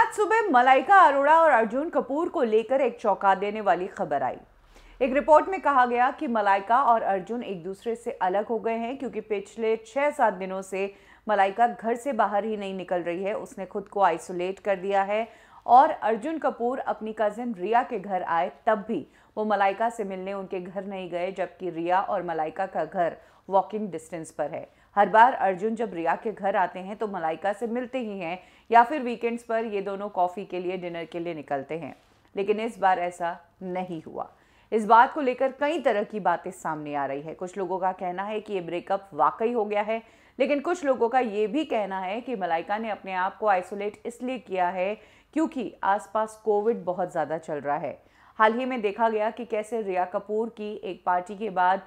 आज सुबह मलाइका अरोड़ा और अर्जुन कपूर को लेकर एक चौंका देने वाली खबर आई एक रिपोर्ट में कहा गया कि मलाइका और अर्जुन एक दूसरे से अलग हो गए हैं क्योंकि पिछले छः सात दिनों से मलाइका घर से बाहर ही नहीं निकल रही है उसने खुद को आइसोलेट कर दिया है और अर्जुन कपूर अपनी कजिन रिया के घर आए तब भी वो मलाइका से मिलने उनके घर नहीं गए जबकि रिया और मलाइका का घर वॉकिंग डिस्टेंस पर है हर बार अर्जुन जब रिया के घर आते हैं तो मलाइका से मिलते ही हैं या फिर वीकेंड्स पर ये दोनों कॉफ़ी के लिए डिनर के लिए निकलते हैं लेकिन इस बार ऐसा नहीं हुआ इस बात को लेकर कई तरह की बातें सामने आ रही है कुछ लोगों का कहना है कि ये ब्रेकअप वाकई हो गया है लेकिन कुछ लोगों का ये भी कहना है कि मलाइका ने अपने आप को आइसोलेट इसलिए किया है क्योंकि आसपास कोविड बहुत ज़्यादा चल रहा है हाल ही में देखा गया कि कैसे रिया कपूर की एक पार्टी के बाद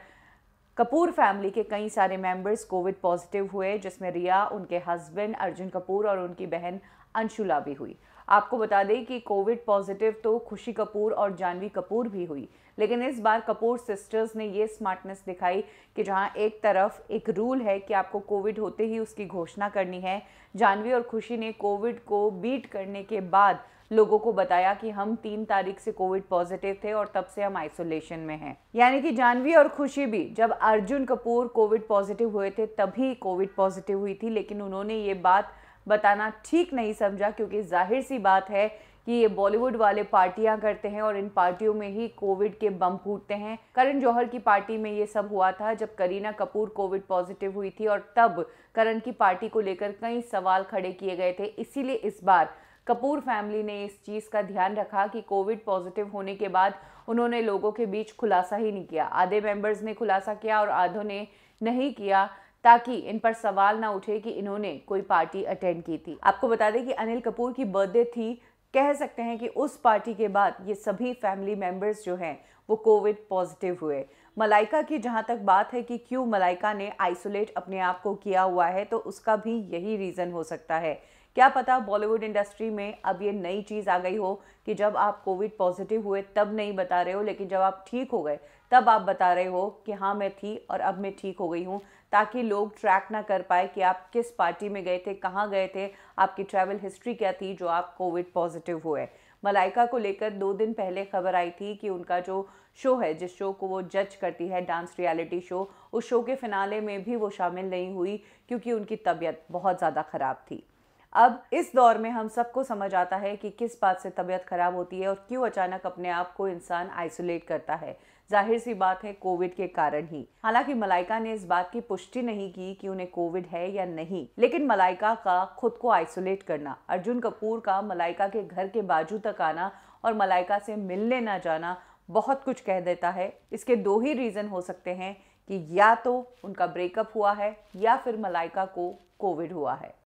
कपूर फैमिली के कई सारे मेंबर्स कोविड पॉजिटिव हुए जिसमें रिया उनके हस्बैंड अर्जुन कपूर और उनकी बहन अंशुला भी हुई आपको बता दें कि कोविड पॉजिटिव तो खुशी कपूर और जानवी कपूर भी हुई लेकिन इस बार कपूर सिस्टर्स ने ये स्मार्टनेस दिखाई कि जहां एक तरफ एक रूल है कि आपको कोविड होते ही उसकी घोषणा करनी है जानवी और खुशी ने कोविड को बीट करने के बाद लोगों को बताया कि हम तीन तारीख से कोविड पॉजिटिव थे और तब से हम आइसोलेशन में हैं यानी कि जानवी और खुशी भी जब अर्जुन कपूर कोविड पॉजिटिव हुए थे तभी कोविड पॉजिटिव हुई थी लेकिन उन्होंने ये बात बताना ठीक नहीं समझा क्योंकि जाहिर सी बात है कि ये बॉलीवुड वाले पार्टियां करते हैं और इन पार्टियों में ही कोविड के बम फूटते हैं करण जौहर की पार्टी में ये सब हुआ था जब करीना कपूर कोविड पॉजिटिव हुई थी और तब करण की पार्टी को लेकर कई सवाल खड़े किए गए थे इसीलिए इस बार कपूर फैमिली ने इस चीज़ का ध्यान रखा कि कोविड पॉजिटिव होने के बाद उन्होंने लोगों के बीच खुलासा ही नहीं किया आधे मेंबर्स ने खुलासा किया और आधों ने नहीं किया ताकि इन पर सवाल ना उठे कि इन्होंने कोई पार्टी अटेंड की थी आपको बता दें कि अनिल कपूर की बर्थडे थी कह सकते हैं कि उस पार्टी के बाद ये सभी फैमिली मेंबर्स जो हैं वो कोविड पॉजिटिव हुए मलाइका की जहाँ तक बात है कि क्यों मलाइका ने आइसोलेट अपने आप को किया हुआ है तो उसका भी यही रीज़न हो सकता है क्या पता बॉलीवुड इंडस्ट्री में अब ये नई चीज़ आ गई हो कि जब आप कोविड पॉजिटिव हुए तब नहीं बता रहे हो लेकिन जब आप ठीक हो गए तब आप बता रहे हो कि हाँ मैं थी और अब मैं ठीक हो गई हूँ ताकि लोग ट्रैक ना कर पाए कि आप किस पार्टी में गए थे कहाँ गए थे आपकी ट्रैवल हिस्ट्री क्या थी जो आप कोविड पॉजिटिव हुए मलाइका को लेकर दो दिन पहले खबर आई थी कि उनका जो शो है जिस शो को वो जज करती है डांस रियलिटी शो उस शो के फिनाले में भी वो शामिल नहीं हुई क्योंकि उनकी तबीयत बहुत ज़्यादा ख़राब थी अब इस दौर में हम सबको समझ आता है कि किस बात से तबीयत खराब होती है और क्यों अचानक अपने आप को इंसान आइसोलेट करता है जाहिर सी बात है कोविड के कारण ही हालांकि मलाइका ने इस बात की पुष्टि नहीं की कि उन्हें कोविड है या नहीं लेकिन मलाइका का खुद को आइसोलेट करना अर्जुन कपूर का मलाइका के घर के बाजू तक आना और मलाइका से मिलने ना जाना बहुत कुछ कह देता है इसके दो ही रीज़न हो सकते हैं कि या तो उनका ब्रेकअप हुआ है या फिर मलाइका को कोविड हुआ है